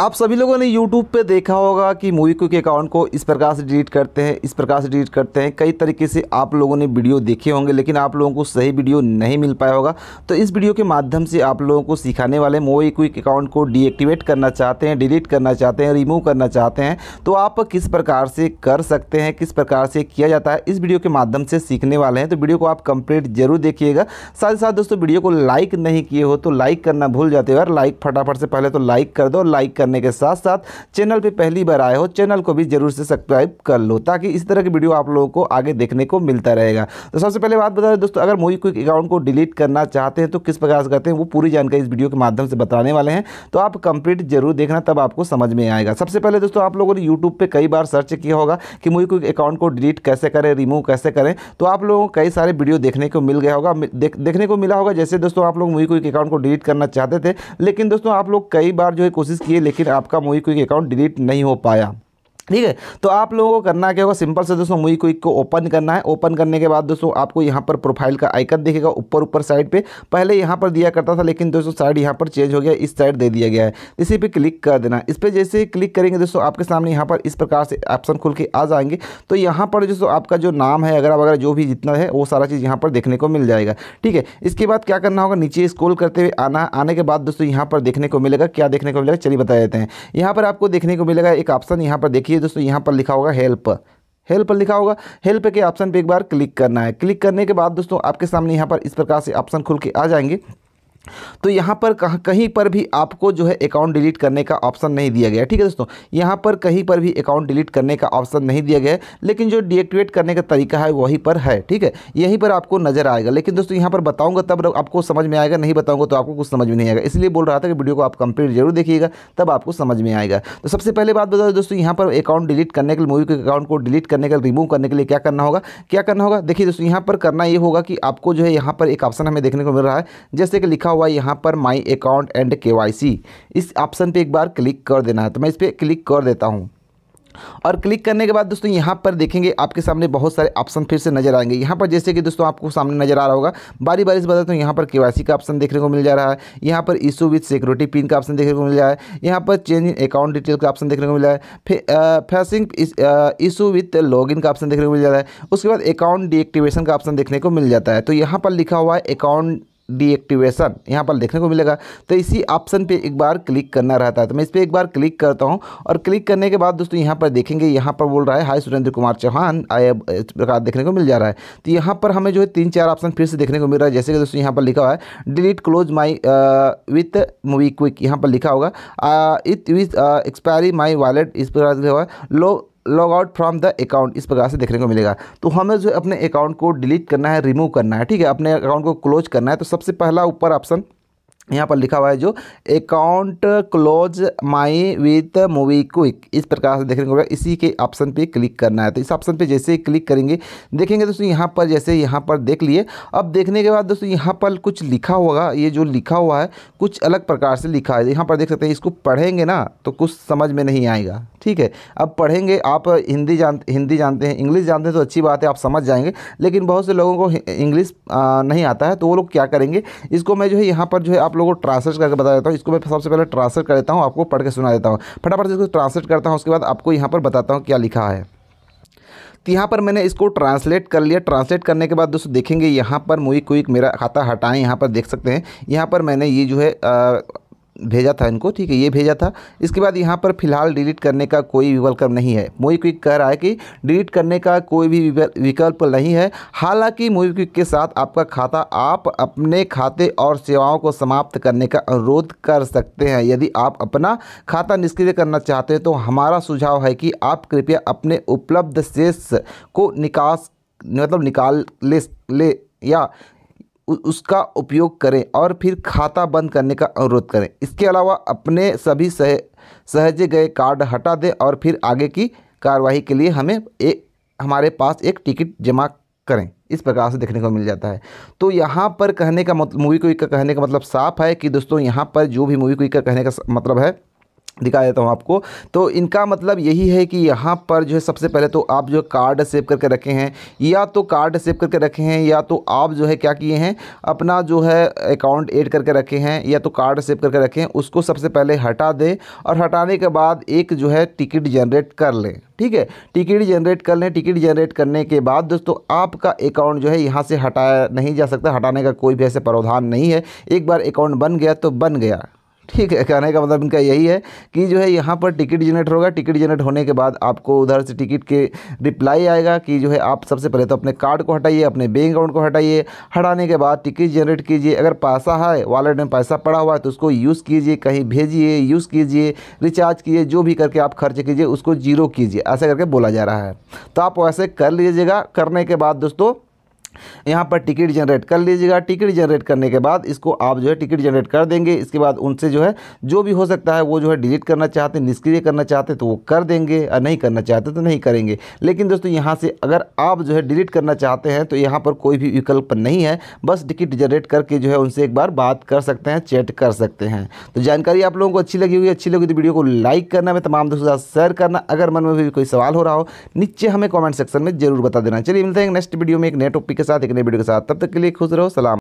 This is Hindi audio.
आप सभी लोगों ने यूट्यूब पे देखा होगा कि मूवी क्विक अकाउंट को इस प्रकार से डिलीट करते हैं इस प्रकार से डिलीट करते हैं कई तरीके से आप लोगों ने वीडियो देखे होंगे लेकिन आप लोगों को सही वीडियो नहीं मिल पाया होगा तो इस वीडियो के माध्यम से आप लोगों को सिखाने वाले मूवी क्विक अकाउंट को डीएक्टिवेट करना चाहते हैं डिलीट करना चाहते हैं रिमूव करना चाहते हैं तो आप किस प्रकार से कर सकते हैं किस प्रकार से किया जाता है इस वीडियो के माध्यम से सीखने वाले हैं तो वीडियो को आप कंप्लीट जरूर देखिएगा साथ ही साथ दोस्तों वीडियो को लाइक नहीं किए हो तो लाइक करना भूल जाते हो यार लाइक फटाफट से पहले तो लाइक कर दो लाइक करने के साथ साथ चैनल पर पहली बार आए हो चैनल को भी जरूर से सब्सक्राइब कर लो ताकि इस तरह की वीडियो आप लोगों को आगे देखने को मिलता रहेगा तो सबसे पहले बात बता दें दोस्तों अगर मूवी क्विक अकाउंट को डिलीट करना चाहते हैं तो किस प्रकार से करते हैं वो पूरी जानकारी इस वीडियो के माध्यम से बताने वाले हैं तो आप कंप्लीट जरूर देखना तब आपको समझ में आएगा सबसे पहले दोस्तों आप लोगों ने यूट्यूब पर कई बार सर्च किया होगा कि मूवी क्विक अकाउंट को डिलीट कैसे करें रिमूव कैसे करें तो आप लोगों को कई सारे वीडियो देखने को मिल गया होगा देखने को मिला होगा जैसे दोस्तों आप लोग मूवी क्विक अकाउंट को डिलीट करना चाहते थे लेकिन दोस्तों आप लोग कई बार जो है कोशिश किए लेकिन लेकिन आपका मोबीक्विक अकाउंट डिलीट नहीं हो पाया ठीक है तो आप लोगों को करना क्या होगा सिंपल से दोस्तों मुई क्विक को ओपन करना है ओपन करने के बाद दोस्तों आपको यहाँ पर प्रोफाइल का आइकन दिखेगा ऊपर ऊपर साइड पे पहले यहाँ पर दिया करता था लेकिन दोस्तों साइड यहाँ पर चेंज हो गया इस साइड दे दिया गया है इसी पे क्लिक कर देना इस पर जैसे ही क्लिक करेंगे दोस्तों आपके सामने यहाँ पर इस प्रकार से ऑप्शन खुल के आ जाएंगे तो यहाँ पर दोस्तों आपका जो नाम है अगर वगैरह जो भी जितना है वो सारा चीज़ यहाँ पर देखने को मिल जाएगा ठीक है इसके बाद क्या करना होगा नीचे स्क्रोल करते हुए आना आने के बाद दोस्तों यहाँ पर देखने को मिलेगा क्या देखने को मिलेगा चलिए बता देते हैं यहाँ पर आपको देखने को मिलेगा एक ऑप्शन यहाँ पर देखिए देखिए दोस्तों यहाँ पर लिखा होगा हेल्प हेल्प पर लिखा होगा हेल्प के ऑप्शन पे एक बार क्लिक करना है क्लिक करने के बाद दोस्तों आपके सामने यहाँ पर इस प्रकार से ऑप्शन खुल के आ जाएंगे तो यहाँ पर कहाँ कहीं पर भी आपको जो है अकाउंट डिलीट करने का ऑप्शन नहीं दिया गया ठीक है दोस्तों यहाँ पर कहीं पर भी अकाउंट डिलीट करने का ऑप्शन नहीं दिया गया लेकिन जो डीएक्टिवेट करने का तरीका है वहीं पर है ठीक है यहीं पर आपको नजर आएगा लेकिन दोस्तों यहाँ पर बताऊँगा तब आपको समझ में आएगा नहीं बताऊँगा तो आपको कुछ समझ में नहीं आएगा इसलिए बोल रहा था कि वीडियो को आप कंप्लीट जरूर देखिएगा तब आपको समझ में आएगा तो सबसे पहले बात बता दोस्तों यहाँ पर अकाउंट डिलीट करने के लिए मूवी के अकाउंट को डिलीट करने के लिए रिमूव करने के लिए क्या करना होगा क्या करना होगा देखिए दोस्तों यहाँ पर करना ये होगा कि आपको जो है यहाँ पर एक ऑप्शन हमें देखने को मिल रहा है जैसे कि लिखा लिखा हुआ है यहाँ पर माई अकाउंट एंड के इस ऑप्शन पर एक बार क्लिक कर देना है तो मैं इस पर क्लिक कर देता हूँ और क्लिक करने के बाद दोस्तों यहां पर देखेंगे आपके सामने बहुत सारे ऑप्शन फिर से नजर आएंगे यहां पर जैसे कि दोस्तों आपको सामने नजर आ रहा होगा बारी बारी से बताते हैं यहां पर केवासी का ऑप्शन देखने को मिल जा रहा है यहां पर इशू विथ सिक्योरिटी पिन का ऑप्शन देखने को मिल रहा है यहां पर चेंज इन अकाउंट डिटेल का ऑप्शन देखने को मिल रहा है फेसिंग इशू विथ लॉग का ऑप्शन देखने को मिल जा रहा है उसके बाद अकाउंट डीएक्टिवेशन का ऑप्शन देखने को मिल जाता है तो यहां पर लिखा हुआ है अकाउंट डीएक्टिवेशन यहाँ पर देखने को मिलेगा तो इसी ऑप्शन पे एक बार क्लिक करना रहता है तो मैं इस पर एक बार क्लिक करता हूँ और क्लिक करने के बाद दोस्तों यहाँ पर देखेंगे यहाँ पर बोल रहा है हाई सुरेंद्र कुमार चौहान आय इस प्रकार देखने को मिल जा रहा है तो यहाँ पर हमें जो है तीन चार ऑप्शन फिर से देखने को मिल रहा है जैसे कि दोस्तों यहाँ पर लिखा हुआ है delete close my with movie quick यहाँ पर लिखा होगा इथ विथ एक्सपायरी माई वॉलेट इस प्रकार लिखा हुआ है लो log out from the account इस प्रकार से देखने को मिलेगा तो हमें जो अपने अकाउंट को डिलीट करना है रिमूव करना है ठीक है अपने अकाउंट को क्लोज करना है तो सबसे पहला ऊपर ऑप्शन यहाँ पर लिखा हुआ है जो account close my with movie quick इस प्रकार से देखने को मिलेगा इसी के ऑप्शन पे क्लिक करना है तो इस ऑप्शन पे जैसे ही क्लिक करेंगे देखेंगे दोस्तों यहाँ पर जैसे यहाँ पर देख लिए अब देखने के बाद दोस्तों यहाँ पर कुछ लिखा होगा ये जो लिखा हुआ है कुछ अलग प्रकार से लिखा है यहाँ पर देख सकते हैं इसको पढ़ेंगे ना तो कुछ समझ में नहीं आएगा ठीक है अब पढ़ेंगे आप हिंदी जान हिंदी जानते हैं इंग्लिश जानते हैं तो अच्छी बात है आप समझ जाएंगे लेकिन बहुत से लोगों को इंग्लिश नहीं आता है तो वो लोग क्या करेंगे इसको मैं जो है यहाँ पर जो है आप लोगों को ट्रांसलेट करके बता देता हूँ इसको मैं सबसे पहले ट्रांसलेट कर देता हूँ आपको पढ़ के सुना देता हूँ फटाफट इसको ट्रांसलेट करता हूँ उसके बाद आपको यहाँ पर बताता हूँ क्या लिखा है तो यहाँ पर मैंने इसको ट्रांसलेट कर लिया ट्रांसलेट करने के बाद दोस्तों देखेंगे यहाँ पर मुई क्विक मेरा खाता हटाएं यहाँ पर देख सकते हैं यहाँ पर मैंने ये जो है भेजा था इनको ठीक है ये भेजा था इसके बाद यहाँ पर फिलहाल डिलीट करने का कोई विकल्प नहीं है मोबी क्विक कह रहा है कि डिलीट करने का कोई भी विकल्प नहीं है हालांकि मूवी क्विक के साथ आपका खाता आप अपने खाते और सेवाओं को समाप्त करने का अनुरोध कर सकते हैं यदि आप अपना खाता निष्क्रिय करना चाहते हैं तो हमारा सुझाव है कि आप कृपया अपने उपलब्ध शेष को निकास मतलब निकाल ले, ले या उसका उपयोग करें और फिर खाता बंद करने का अनुरोध करें इसके अलावा अपने सभी सह सहजे गए कार्ड हटा दें और फिर आगे की कार्रवाई के लिए हमें एक हमारे पास एक टिकट जमा करें इस प्रकार से देखने को मिल जाता है तो यहाँ पर कहने का मतलब मूवी क्विक कहने का मतलब साफ है कि दोस्तों यहाँ पर जो भी मूवी क्विक का कहने का मतलब है दिखा देता हूँ आपको तो इनका मतलब यही है कि यहाँ पर जो है सबसे पहले तो आप जो कार्ड सेव करके रखे हैं या तो कार्ड सेव करके रखे हैं या तो आप जो है क्या किए हैं अपना जो है अकाउंट ऐड करके रखे हैं या तो कार्ड सेव करके रखे हैं उसको सबसे पहले हटा दें और हटाने के बाद एक जो है टिकट जनरेट कर लें ठीक है टिकट जनरेट कर लें टिकट जनरेट करने के बाद दोस्तों आपका अकाउंट जो है यहाँ से हटाया नहीं जा सकता हटाने का कोई भी ऐसे प्रावधान नहीं है एक बार अकाउंट बन गया तो बन गया ठीक है कहने का मतलब इनका यही है कि जो है यहाँ पर टिकट जनरेट होगा टिकट जनरेट होने के बाद आपको उधर से टिकट के रिप्लाई आएगा कि जो है आप सबसे पहले तो अपने कार्ड को हटाइए अपने बैंक अकाउंट को हटाइए हटाने के बाद टिकट जनरेट कीजिए अगर पैसा है वॉलेट में पैसा पड़ा हुआ है तो उसको यूज़ कीजिए कहीं भेजिए यूज़ कीजिए रिचार्ज कीजिए जो भी करके आप खर्च कीजिए उसको जीरो कीजिए ऐसा करके बोला जा रहा है तो आप वैसे कर लीजिएगा करने के बाद दोस्तों यहाँ पर टिकट जनरेट कर लीजिएगा टिकट जनरेट करने के बाद इसको आप जो है टिकट जनरेट कर देंगे इसके बाद उनसे जो है जो भी हो सकता है वो जो है डिलीट करना चाहते हैं निष्क्रिय करना चाहते तो वो कर देंगे और नहीं करना चाहते तो नहीं करेंगे लेकिन दोस्तों यहाँ से अगर आप जो है डिलीट करना चाहते हैं तो यहाँ पर कोई भी विकल्प नहीं है बस टिकट जनरेट करके जो है उनसे एक बार बात कर सकते हैं चैट कर सकते हैं तो जानकारी आप लोगों को अच्छी लगी हुई अच्छी लगी तो वीडियो को लाइक करना मैं तमाम दोस्तों साथ शेयर करना अगर मन में भी कोई सवाल हो रहा हो नीचे हमें कॉमेंट सेक्शन में जरूर बता देना चलिए मिलते हैं नेक्स्ट वीडियो में एक नए टॉपिक के साथ एक नई वीडियो के साथ तब तक के लिए खुश रहो सलाम